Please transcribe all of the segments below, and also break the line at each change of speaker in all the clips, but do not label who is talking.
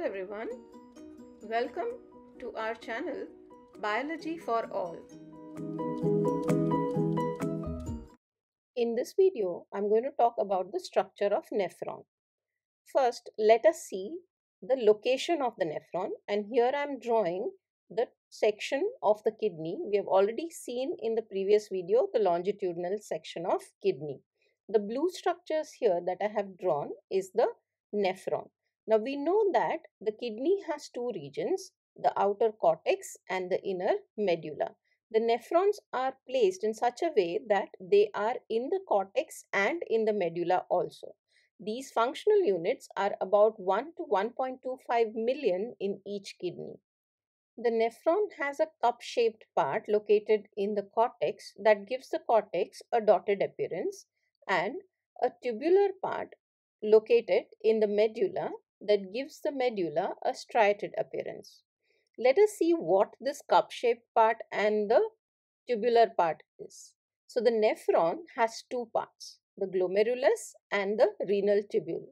Hello everyone. Welcome to our channel Biology for All. In this video, I'm going to talk about the structure of nephron. First, let us see the location of the nephron and here I'm drawing the section of the kidney. We have already seen in the previous video the longitudinal section of kidney. The blue structures here that I have drawn is the nephron. Now we know that the kidney has two regions, the outer cortex and the inner medulla. The nephrons are placed in such a way that they are in the cortex and in the medulla also. These functional units are about 1 to 1.25 million in each kidney. The nephron has a cup shaped part located in the cortex that gives the cortex a dotted appearance and a tubular part located in the medulla that gives the medulla a striated appearance. Let us see what this cup-shaped part and the tubular part is. So the nephron has two parts, the glomerulus and the renal tubule.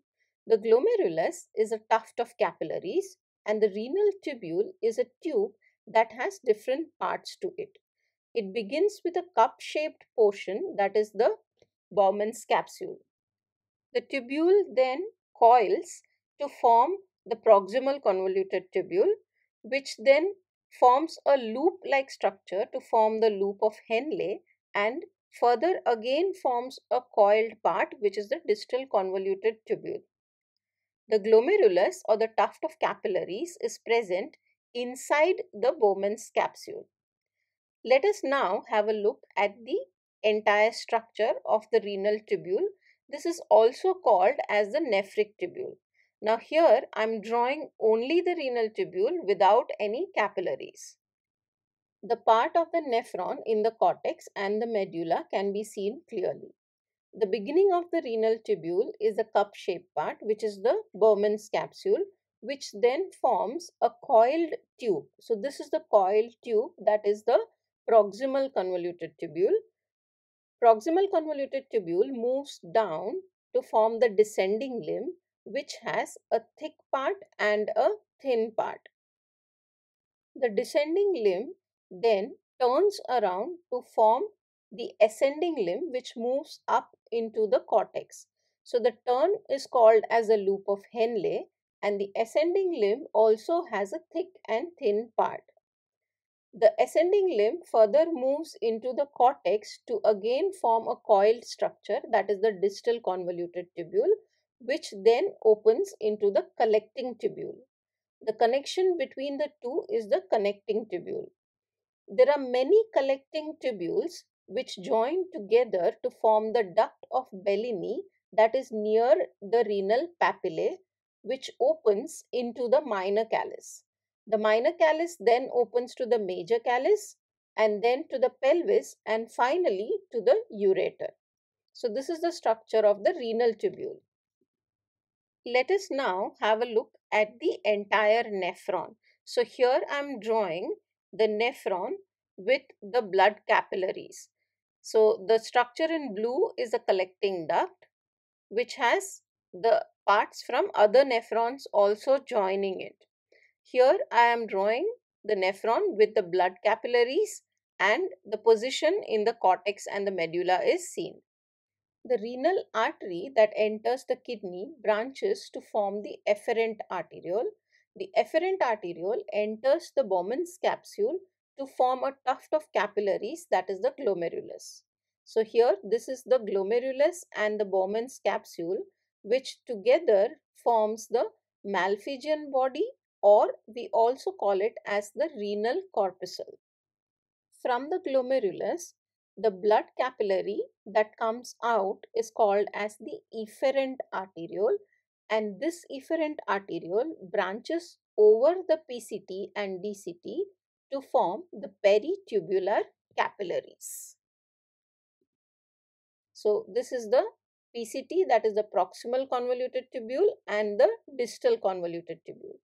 The glomerulus is a tuft of capillaries and the renal tubule is a tube that has different parts to it. It begins with a cup-shaped portion that is the Bowman's capsule. The tubule then coils to form the proximal convoluted tubule, which then forms a loop like structure to form the loop of Henle and further again forms a coiled part which is the distal convoluted tubule. The glomerulus or the tuft of capillaries is present inside the Bowman's capsule. Let us now have a look at the entire structure of the renal tubule. This is also called as the nephric tubule. Now here I'm drawing only the renal tubule without any capillaries. The part of the nephron in the cortex and the medulla can be seen clearly. The beginning of the renal tubule is a cup-shaped part which is the Bowman's capsule which then forms a coiled tube. So this is the coiled tube that is the proximal convoluted tubule. Proximal convoluted tubule moves down to form the descending limb which has a thick part and a thin part. The descending limb then turns around to form the ascending limb which moves up into the cortex. So the turn is called as the loop of Henle and the ascending limb also has a thick and thin part. The ascending limb further moves into the cortex to again form a coiled structure that is the distal convoluted tubule which then opens into the collecting tubule. The connection between the two is the connecting tubule. There are many collecting tubules which join together to form the duct of Bellini that is near the renal papillae which opens into the minor callus. The minor callus then opens to the major callus and then to the pelvis and finally to the ureter. So this is the structure of the renal tubule. Let us now have a look at the entire nephron. So here I am drawing the nephron with the blood capillaries. So the structure in blue is a collecting duct which has the parts from other nephrons also joining it. Here I am drawing the nephron with the blood capillaries and the position in the cortex and the medulla is seen. The renal artery that enters the kidney branches to form the efferent arteriole. The efferent arteriole enters the Bowman's capsule to form a tuft of capillaries that is the glomerulus. So here this is the glomerulus and the Bowman's capsule which together forms the Malphigian body or we also call it as the renal corpuscle. From the glomerulus, the blood capillary that comes out is called as the efferent arteriole and this efferent arteriole branches over the PCT and DCT to form the peritubular capillaries. So this is the PCT that is the proximal convoluted tubule and the distal convoluted tubule.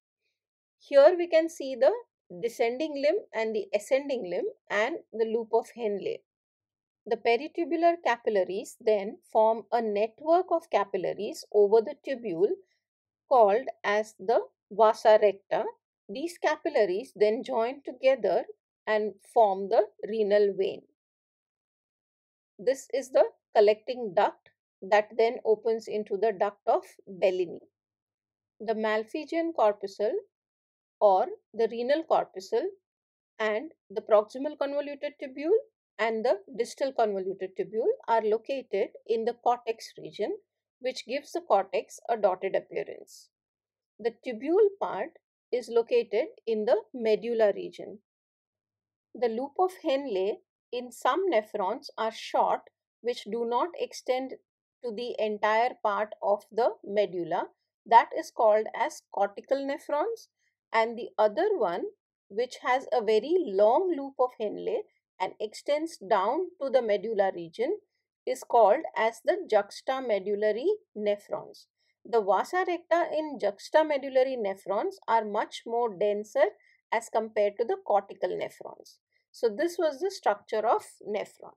Here we can see the descending limb and the ascending limb and the loop of Henle. The peritubular capillaries then form a network of capillaries over the tubule called as the vasa recta. These capillaries then join together and form the renal vein. This is the collecting duct that then opens into the duct of Bellini. The malphigian corpuscle or the renal corpuscle and the proximal convoluted tubule and the distal convoluted tubule are located in the cortex region, which gives the cortex a dotted appearance. The tubule part is located in the medulla region. The loop of Henle in some nephrons are short, which do not extend to the entire part of the medulla. That is called as cortical nephrons, and the other one, which has a very long loop of Henle, and extends down to the medulla region is called as the juxtamedullary nephrons. The vasa recta in juxtamedullary nephrons are much more denser as compared to the cortical nephrons. So this was the structure of nephron.